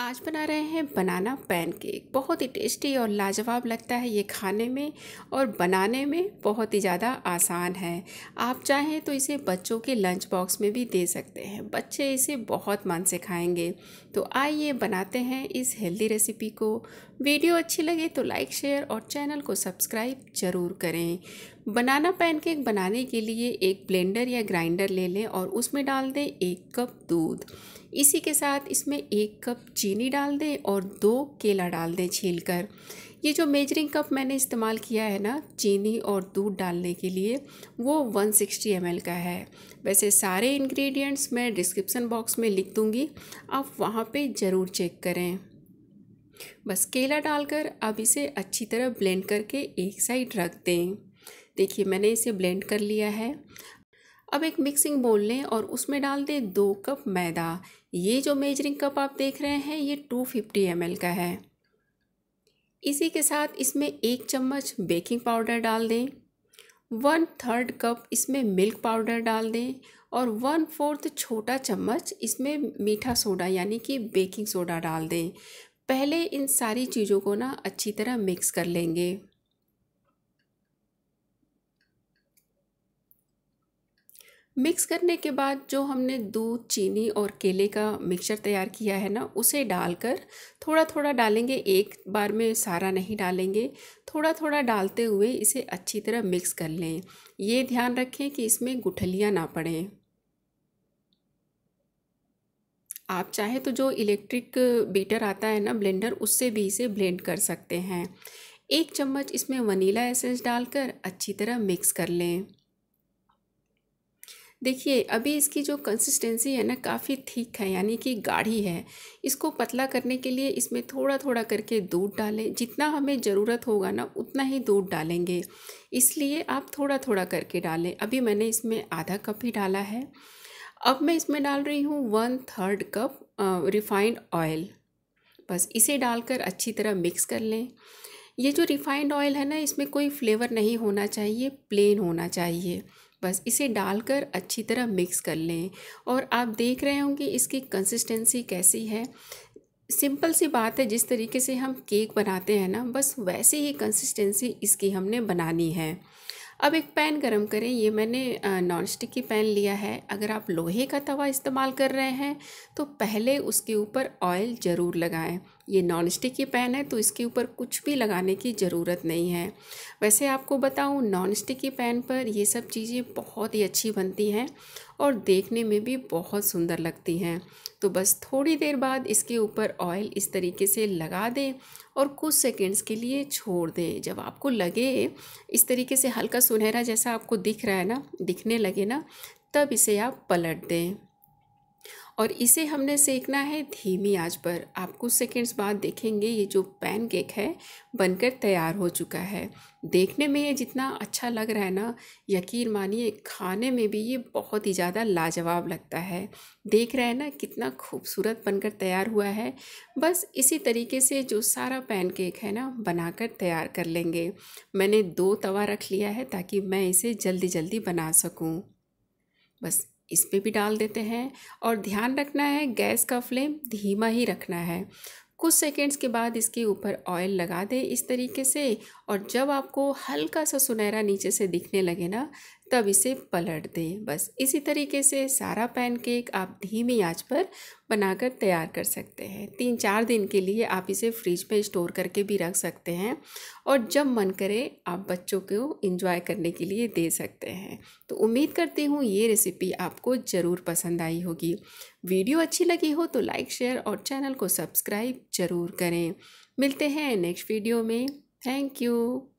आज बना रहे हैं बनाना पैनकेक बहुत ही टेस्टी और लाजवाब लगता है ये खाने में और बनाने में बहुत ही ज़्यादा आसान है आप चाहें तो इसे बच्चों के लंच बॉक्स में भी दे सकते हैं बच्चे इसे बहुत मन से खाएंगे तो आइए बनाते हैं इस हेल्दी रेसिपी को वीडियो अच्छी लगे तो लाइक शेयर और चैनल को सब्सक्राइब ज़रूर करें बनाना पैनकेक बनाने के लिए एक ब्लेंडर या ग्राइंडर ले लें और उसमें डाल दें एक कप दूध इसी के साथ इसमें एक कप चीनी डाल दें और दो केला डाल दें छील कर ये जो मेजरिंग कप मैंने इस्तेमाल किया है ना चीनी और दूध डालने के लिए वो 160 सिक्सटी का है वैसे सारे इंग्रेडिएंट्स मैं डिस्क्रिप्सन बॉक्स में लिख दूँगी आप वहाँ पर ज़रूर चेक करें बस केला डालकर अब इसे अच्छी तरह ब्लेंड करके एक साइड रख दें देखिए मैंने इसे ब्लेंड कर लिया है अब एक मिक्सिंग बोल लें और उसमें डाल दें दो कप मैदा ये जो मेजरिंग कप आप देख रहे हैं ये टू फिफ्टी एम का है इसी के साथ इसमें एक चम्मच बेकिंग पाउडर डाल दें वन थर्ड कप इसमें मिल्क पाउडर डाल दें और वन फोर्थ छोटा चम्मच इसमें मीठा सोडा यानी कि बेकिंग सोडा डाल दें पहले इन सारी चीज़ों को ना अच्छी तरह मिक्स कर लेंगे मिक्स करने के बाद जो हमने दूध चीनी और केले का मिक्सचर तैयार किया है ना उसे डालकर थोड़ा थोड़ा डालेंगे एक बार में सारा नहीं डालेंगे थोड़ा थोड़ा डालते हुए इसे अच्छी तरह मिक्स कर लें ये ध्यान रखें कि इसमें गुठलियाँ ना पड़ें आप चाहे तो जो इलेक्ट्रिक बीटर आता है ना ब्लेंडर उससे भी इसे ब्लेंड कर सकते हैं एक चम्मच इसमें वनीला एसेंस डालकर अच्छी तरह मिक्स कर लें देखिए अभी इसकी जो कंसिस्टेंसी है ना काफ़ी थिक है यानी कि गाढ़ी है इसको पतला करने के लिए इसमें थोड़ा थोड़ा करके दूध डालें जितना हमें ज़रूरत होगा ना उतना ही दूध डालेंगे इसलिए आप थोड़ा थोड़ा करके डालें अभी मैंने इसमें आधा कप ही डाला है अब मैं इसमें डाल रही हूँ one third cup refined oil बस इसे डालकर अच्छी तरह मिक्स कर लें ये जो रिफाइंड ऑयल है ना इसमें कोई फ्लेवर नहीं होना चाहिए प्लेन होना चाहिए बस इसे डालकर अच्छी तरह मिक्स कर लें और आप देख रहे होंगे इसकी कंसिस्टेंसी कैसी है सिंपल सी बात है जिस तरीके से हम केक बनाते हैं ना बस वैसे ही कंसिस्टेंसी इसकी हमने बनानी है अब एक पैन गरम करें ये मैंने नॉन स्टिक की पैन लिया है अगर आप लोहे का तवा इस्तेमाल कर रहे हैं तो पहले उसके ऊपर ऑयल ज़रूर लगाएं ये नॉन स्टिक की पैन है तो इसके ऊपर कुछ भी लगाने की ज़रूरत नहीं है वैसे आपको बताऊँ नॉन स्टिक की पैन पर ये सब चीज़ें बहुत ही अच्छी बनती हैं और देखने में भी बहुत सुंदर लगती हैं तो बस थोड़ी देर बाद इसके ऊपर ऑयल इस तरीके से लगा दें और कुछ सेकेंड्स के लिए छोड़ दें जब आपको लगे इस तरीके से हल्का सुनहरा जैसा आपको दिख रहा है ना दिखने लगे ना तब इसे आप पलट दें और इसे हमने सेकना है धीमी आंच पर आप कुछ सेकेंड्स बाद देखेंगे ये जो पैन केक है बनकर तैयार हो चुका है देखने में ये जितना अच्छा लग रहा है ना यकीन मानिए खाने में भी ये बहुत ही ज़्यादा लाजवाब लगता है देख रहे हैं ना कितना खूबसूरत बनकर तैयार हुआ है बस इसी तरीके से जो सारा पैन केक है ना बनाकर तैयार कर लेंगे मैंने दो तवा रख लिया है ताकि मैं इसे जल्दी जल्दी बना सकूँ बस इस पर भी डाल देते हैं और ध्यान रखना है गैस का फ्लेम धीमा ही रखना है कुछ सेकेंड्स के बाद इसके ऊपर ऑयल लगा दें इस तरीके से और जब आपको हल्का सा सुनहरा नीचे से दिखने लगे ना तब इसे पलट दें बस इसी तरीके से सारा पैनकेक आप धीमी आंच पर बनाकर तैयार कर सकते हैं तीन चार दिन के लिए आप इसे फ्रिज में स्टोर करके भी रख सकते हैं और जब मन करे आप बच्चों को इंजॉय करने के लिए दे सकते हैं तो उम्मीद करती हूँ ये रेसिपी आपको ज़रूर पसंद आई होगी वीडियो अच्छी लगी हो तो लाइक शेयर और चैनल को सब्सक्राइब ज़रूर करें मिलते हैं नेक्स्ट वीडियो में थैंक यू